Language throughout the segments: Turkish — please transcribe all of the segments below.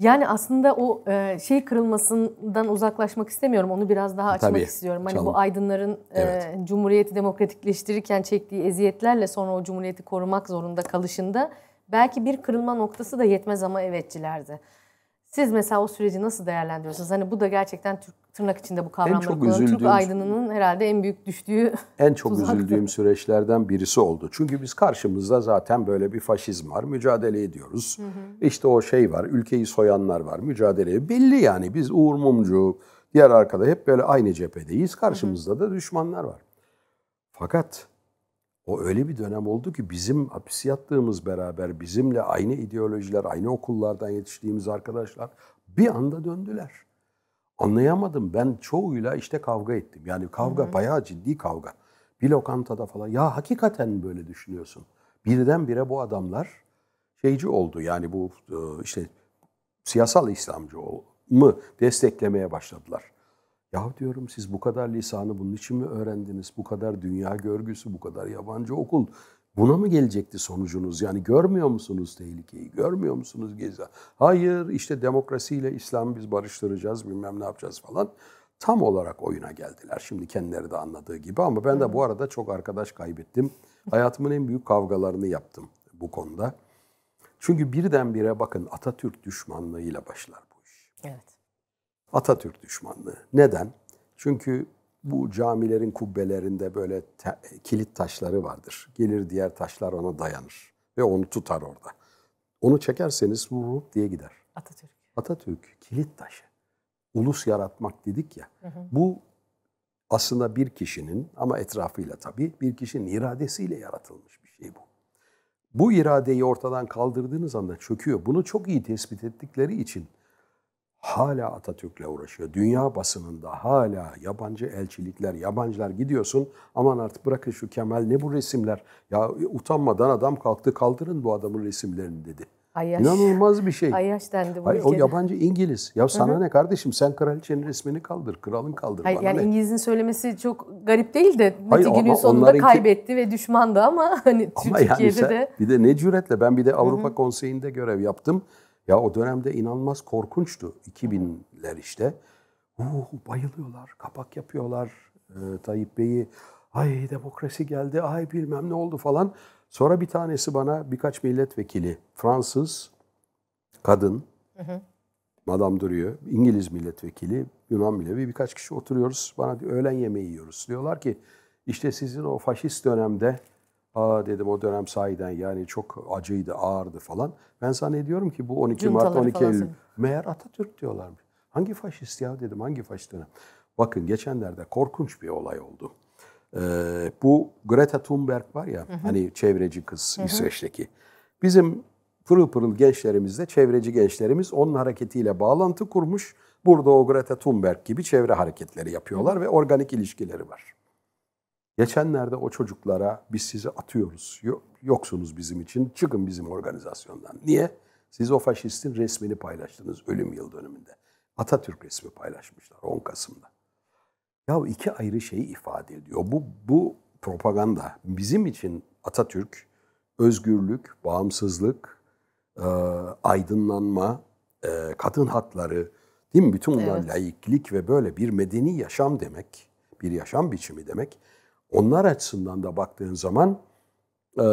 yani aslında o e, şey kırılmasından uzaklaşmak istemiyorum. Onu biraz daha açmak Tabii, istiyorum. Hani canım. bu aydınların e, evet. cumhuriyeti demokratikleştirirken çektiği eziyetlerle sonra o cumhuriyeti korumak zorunda kalışında belki bir kırılma noktası da yetmez ama evetçilerdi. Siz mesela o süreci nasıl değerlendiriyorsunuz? Hani bu da gerçekten Türk, tırnak içinde bu kavramları kullanan Türk aydınının herhalde en büyük düştüğü En çok tuzaktı. üzüldüğüm süreçlerden birisi oldu. Çünkü biz karşımızda zaten böyle bir faşizm var. Mücadele ediyoruz. Hı hı. İşte o şey var. Ülkeyi soyanlar var. Mücadele belli yani. Biz Uğur Mumcu, diğer arkada hep böyle aynı cephedeyiz. Karşımızda hı hı. da düşmanlar var. Fakat o öyle bir dönem oldu ki bizim hapis yattığımız beraber bizimle aynı ideolojiler, aynı okullardan yetiştiğimiz arkadaşlar bir anda döndüler. Anlayamadım. Ben çoğuyla işte kavga ettim. Yani kavga Hı-hı. bayağı ciddi kavga. Bir lokantada falan ya hakikaten böyle düşünüyorsun. Birdenbire bu adamlar şeyci oldu. Yani bu e, işte siyasal İslamcı mı desteklemeye başladılar. Ya diyorum siz bu kadar lisanı bunun için mi öğrendiniz? Bu kadar dünya görgüsü, bu kadar yabancı okul. Buna mı gelecekti sonucunuz? Yani görmüyor musunuz tehlikeyi? Görmüyor musunuz gezi? Hayır işte demokrasiyle İslam biz barıştıracağız bilmem ne yapacağız falan. Tam olarak oyuna geldiler. Şimdi kendileri de anladığı gibi ama ben de bu arada çok arkadaş kaybettim. Hayatımın en büyük kavgalarını yaptım bu konuda. Çünkü birdenbire bakın Atatürk düşmanlığıyla başlar bu iş. Evet. Atatürk düşmanlığı. Neden? Çünkü bu camilerin kubbelerinde böyle te, kilit taşları vardır. Gelir diğer taşlar ona dayanır ve onu tutar orada. Onu çekerseniz vurup diye gider. Atatürk. Atatürk kilit taşı. Ulus yaratmak dedik ya. Hı hı. Bu aslında bir kişinin ama etrafıyla tabii bir kişinin iradesiyle yaratılmış bir şey bu. Bu iradeyi ortadan kaldırdığınız anda çöküyor. Bunu çok iyi tespit ettikleri için hala Atatürk'le uğraşıyor. Dünya basınında hala yabancı elçilikler, yabancılar gidiyorsun. Aman artık bırakın şu Kemal ne bu resimler. Ya utanmadan adam kalktı kaldırın bu adamın resimlerini dedi. Ayyaş. İnanılmaz bir şey. Ayyaş dendi bu Hayır, ülkede. O yabancı İngiliz. Ya sana Hı-hı. ne kardeşim sen kraliçenin resmini kaldır, kralın kaldır. Hayır, bana yani ne? İngiliz'in söylemesi çok garip değil de Hayır, Mete günün sonunda onlarınki... kaybetti ve düşmandı ama hani ama Türkiye'de yani sen, de. Bir de ne cüretle ben bir de Avrupa Hı-hı. Konseyi'nde görev yaptım. Ya o dönemde inanılmaz korkunçtu. 2000'ler işte. Uh, bayılıyorlar, kapak yapıyorlar e, Tayyip Bey'i. Ay demokrasi geldi, ay bilmem ne oldu falan. Sonra bir tanesi bana birkaç milletvekili, Fransız, kadın, hı hı. Madame duruyor, İngiliz milletvekili, Yunan milletvekili birkaç kişi oturuyoruz. Bana öğlen yemeği yiyoruz. Diyorlar ki işte sizin o faşist dönemde Aa dedim o dönem sahiden yani çok acıydı, ağırdı falan. Ben zannediyorum ki bu 12 Cuntaları Mart, 12 Eylül. Meğer Atatürk diyorlarmış. Hangi faşist ya dedim, hangi faşist dönem? Bakın geçenlerde korkunç bir olay oldu. Ee, bu Greta Thunberg var ya, hı hı. hani çevreci kız hı hı. İsveç'teki. Bizim pırıl pırıl gençlerimizde, çevreci gençlerimiz onun hareketiyle bağlantı kurmuş. Burada o Greta Thunberg gibi çevre hareketleri yapıyorlar hı. ve organik ilişkileri var. Geçenlerde o çocuklara biz sizi atıyoruz. Yok, yoksunuz bizim için. Çıkın bizim organizasyondan. Niye? Siz o faşistin resmini paylaştınız ölüm yıl dönümünde. Atatürk resmi paylaşmışlar 10 Kasım'da. Ya iki ayrı şeyi ifade ediyor. Bu, bu propaganda. Bizim için Atatürk özgürlük, bağımsızlık, e, aydınlanma, e, kadın hakları, değil mi? Bütün bunlar evet. laiklik ve böyle bir medeni yaşam demek, bir yaşam biçimi demek. Onlar açısından da baktığın zaman e,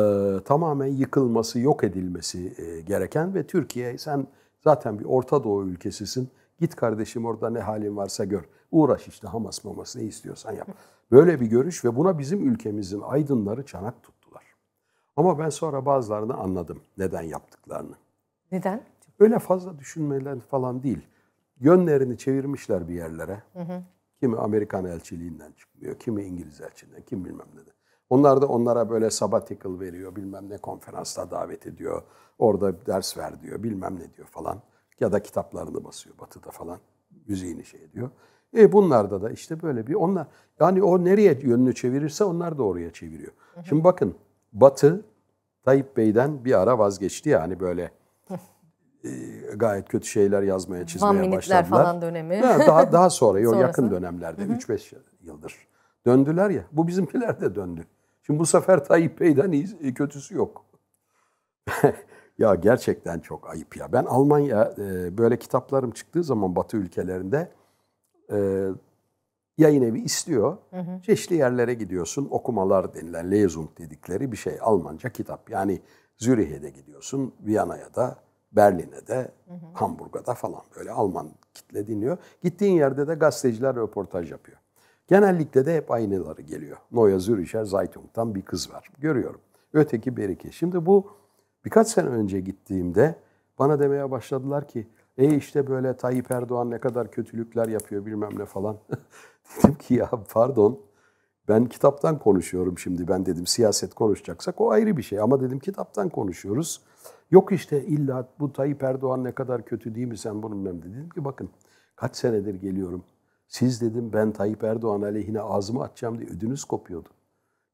tamamen yıkılması, yok edilmesi e, gereken ve Türkiye sen zaten bir Orta Doğu ülkesisin. Git kardeşim orada ne halin varsa gör. Uğraş işte Hamas maması ne istiyorsan yap. Böyle bir görüş ve buna bizim ülkemizin aydınları çanak tuttular. Ama ben sonra bazılarını anladım neden yaptıklarını. Neden? Öyle fazla düşünmeler falan değil. Yönlerini çevirmişler bir yerlere. Hı hı. Kimi Amerikan elçiliğinden çıkmıyor, kimi İngiliz elçiliğinden, kim bilmem ne. Onlar da onlara böyle sabbatical veriyor, bilmem ne konferansta davet ediyor, orada ders ver diyor, bilmem ne diyor falan. Ya da kitaplarını basıyor batıda falan, müziğini şey ediyor. E bunlarda da işte böyle bir onlar yani o nereye yönünü çevirirse onlar da oraya çeviriyor. Hı hı. Şimdi bakın Batı Tayyip Bey'den bir ara vazgeçti yani böyle e, gayet kötü şeyler yazmaya, çizmeye başladılar. falan dönemi. Ha, daha daha sonra, yok yakın dönemlerde 3-5 yıldır döndüler ya. Bu bizimkiler de döndü. Şimdi bu sefer Tayyip Bey'den iyi, e, kötüsü yok. ya gerçekten çok ayıp ya. Ben Almanya e, böyle kitaplarım çıktığı zaman Batı ülkelerinde e, yayın evi istiyor. Hı hı. Çeşitli yerlere gidiyorsun. Okumalar denilen Lesung dedikleri bir şey. Almanca kitap. Yani Zürih'e de gidiyorsun. Viyana'ya da Berlin'e de, Hamburg'a da falan böyle Alman kitle dinliyor. Gittiğin yerde de gazeteciler röportaj yapıyor. Genellikle de hep aynıları geliyor. Noya Züricher Zeitung'dan bir kız var. Görüyorum. Öteki Berike. Şimdi bu birkaç sene önce gittiğimde bana demeye başladılar ki e işte böyle Tayyip Erdoğan ne kadar kötülükler yapıyor bilmem ne falan. Dedim ki ya pardon ben kitaptan konuşuyorum şimdi. Ben dedim siyaset konuşacaksak o ayrı bir şey. Ama dedim kitaptan konuşuyoruz. Yok işte illa bu Tayyip Erdoğan ne kadar kötü değil mi sen bunu bilmem dedim ki bakın kaç senedir geliyorum. Siz dedim ben Tayyip Erdoğan aleyhine ağzımı açacağım diye ödünüz kopuyordu.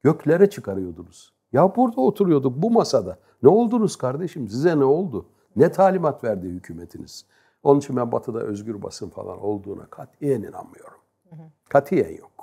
Göklere çıkarıyordunuz. Ya burada oturuyorduk bu masada. Ne oldunuz kardeşim? Size ne oldu? Ne talimat verdi hükümetiniz? Onun için ben batıda özgür basın falan olduğuna katiyen inanmıyorum. Hı hı. Katiyen yok.